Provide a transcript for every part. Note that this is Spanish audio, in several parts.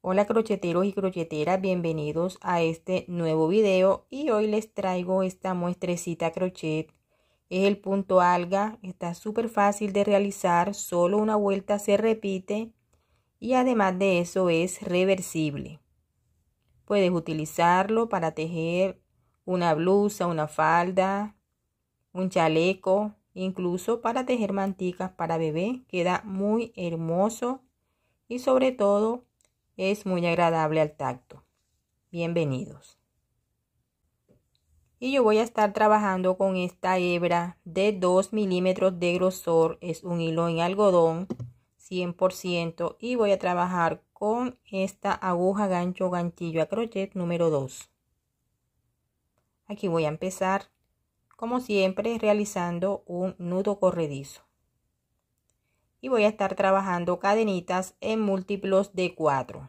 Hola crocheteros y crocheteras, bienvenidos a este nuevo video y hoy les traigo esta muestrecita crochet. Es el punto alga, está súper fácil de realizar, solo una vuelta se repite y además de eso es reversible. Puedes utilizarlo para tejer una blusa, una falda, un chaleco, incluso para tejer manticas para bebé. Queda muy hermoso y sobre todo es muy agradable al tacto. Bienvenidos. Y yo voy a estar trabajando con esta hebra de 2 milímetros de grosor. Es un hilo en algodón 100% y voy a trabajar con esta aguja gancho ganchillo a crochet número 2. Aquí voy a empezar como siempre realizando un nudo corredizo y voy a estar trabajando cadenitas en múltiplos de 4.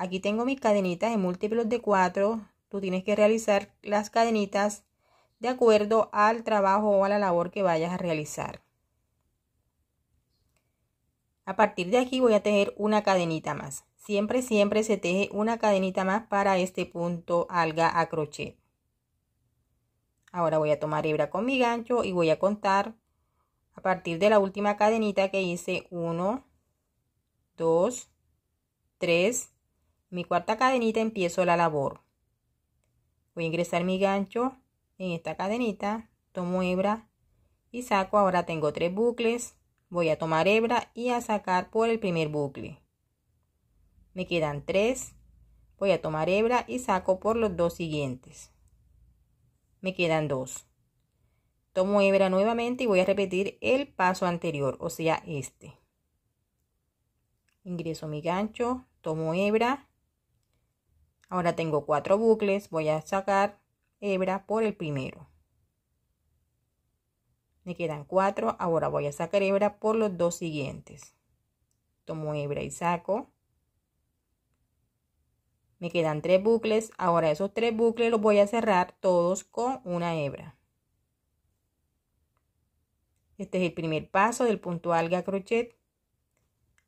Aquí tengo mis cadenitas en múltiplos de 4. Tú tienes que realizar las cadenitas de acuerdo al trabajo o a la labor que vayas a realizar. A partir de aquí voy a tejer una cadenita más. Siempre, siempre se teje una cadenita más para este punto alga a crochet. Ahora voy a tomar hebra con mi gancho y voy a contar a partir de la última cadenita que hice 1, 2, 3, mi cuarta cadenita empiezo la labor. Voy a ingresar mi gancho en esta cadenita, tomo hebra y saco. Ahora tengo tres bucles. Voy a tomar hebra y a sacar por el primer bucle. Me quedan tres. Voy a tomar hebra y saco por los dos siguientes. Me quedan dos. Tomo hebra nuevamente y voy a repetir el paso anterior, o sea, este. Ingreso mi gancho, tomo hebra Ahora tengo cuatro bucles, voy a sacar hebra por el primero. Me quedan cuatro, ahora voy a sacar hebra por los dos siguientes. Tomo hebra y saco. Me quedan tres bucles, ahora esos tres bucles los voy a cerrar todos con una hebra. Este es el primer paso del punto alga crochet.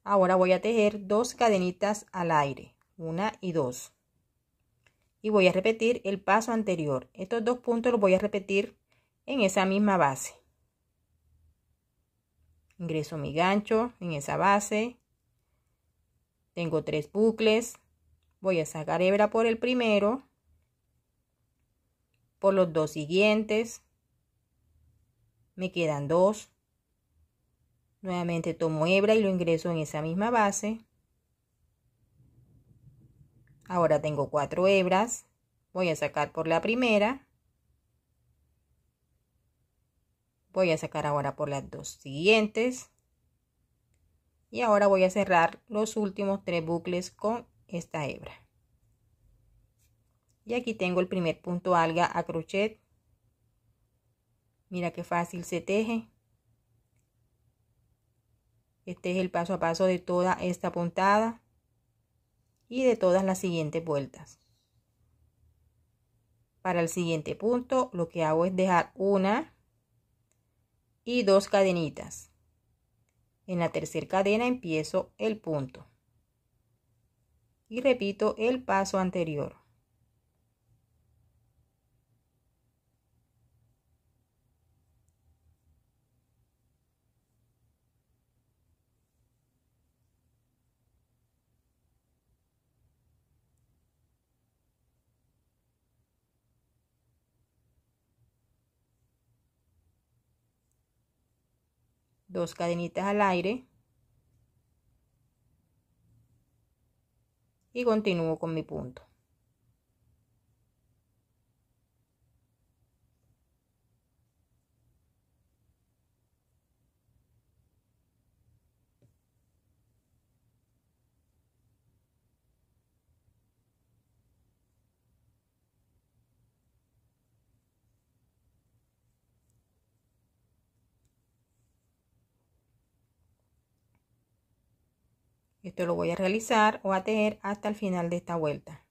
Ahora voy a tejer dos cadenitas al aire, una y dos y voy a repetir el paso anterior. Estos dos puntos los voy a repetir en esa misma base. Ingreso mi gancho en esa base. Tengo tres bucles. Voy a sacar hebra por el primero. Por los dos siguientes. Me quedan dos. Nuevamente tomo hebra y lo ingreso en esa misma base. Ahora tengo cuatro hebras. Voy a sacar por la primera. Voy a sacar ahora por las dos siguientes. Y ahora voy a cerrar los últimos tres bucles con esta hebra. Y aquí tengo el primer punto alga a crochet. Mira qué fácil se teje. Este es el paso a paso de toda esta puntada y de todas las siguientes vueltas. Para el siguiente punto lo que hago es dejar una y dos cadenitas. En la tercera cadena empiezo el punto y repito el paso anterior. dos cadenitas al aire y continúo con mi punto Esto lo voy a realizar o a tejer hasta el final de esta vuelta.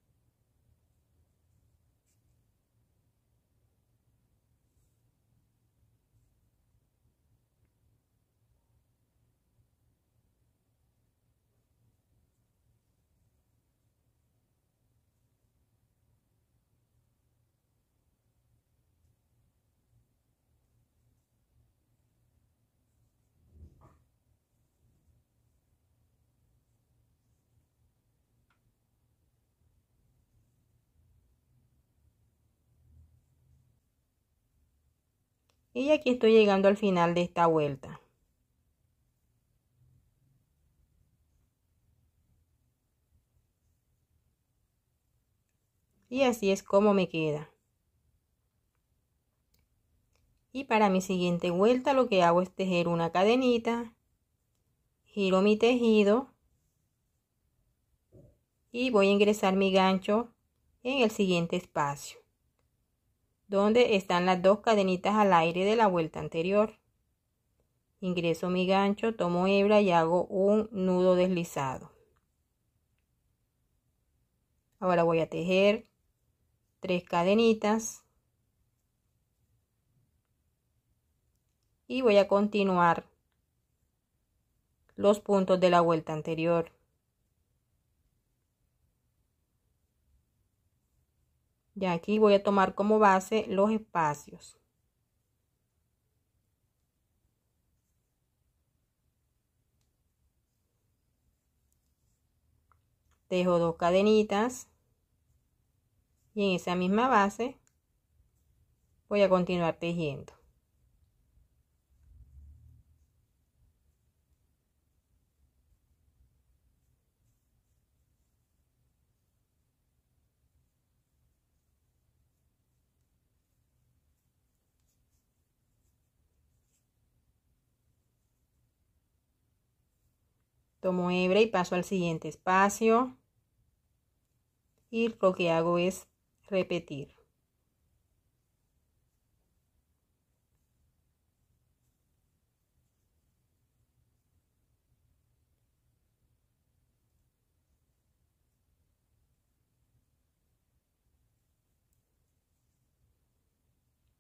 Y aquí estoy llegando al final de esta vuelta. Y así es como me queda. Y para mi siguiente vuelta lo que hago es tejer una cadenita, giro mi tejido y voy a ingresar mi gancho en el siguiente espacio donde están las dos cadenitas al aire de la vuelta anterior. Ingreso mi gancho, tomo hebra y hago un nudo deslizado. Ahora voy a tejer tres cadenitas y voy a continuar los puntos de la vuelta anterior. Y aquí voy a tomar como base los espacios. Dejo dos cadenitas. Y en esa misma base voy a continuar tejiendo. Tomo hebra y paso al siguiente espacio. Y lo que hago es repetir.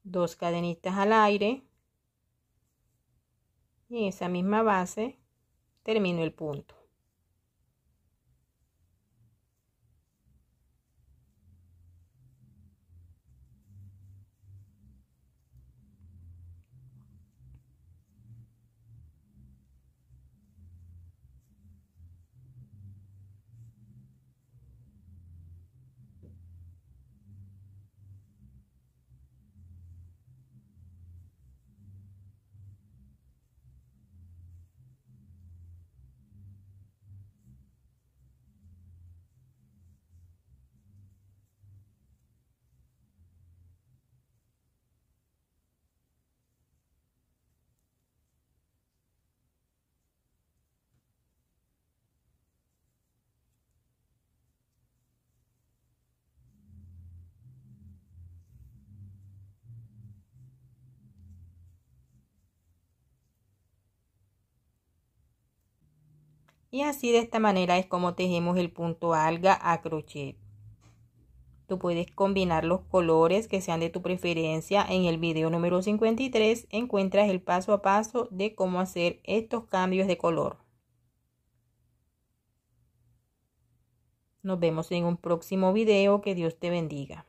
dos cadenitas al aire y esa misma base Termino el punto. Y así de esta manera es como tejemos el punto alga a crochet. Tú puedes combinar los colores que sean de tu preferencia. En el video número 53 encuentras el paso a paso de cómo hacer estos cambios de color. Nos vemos en un próximo video. Que Dios te bendiga.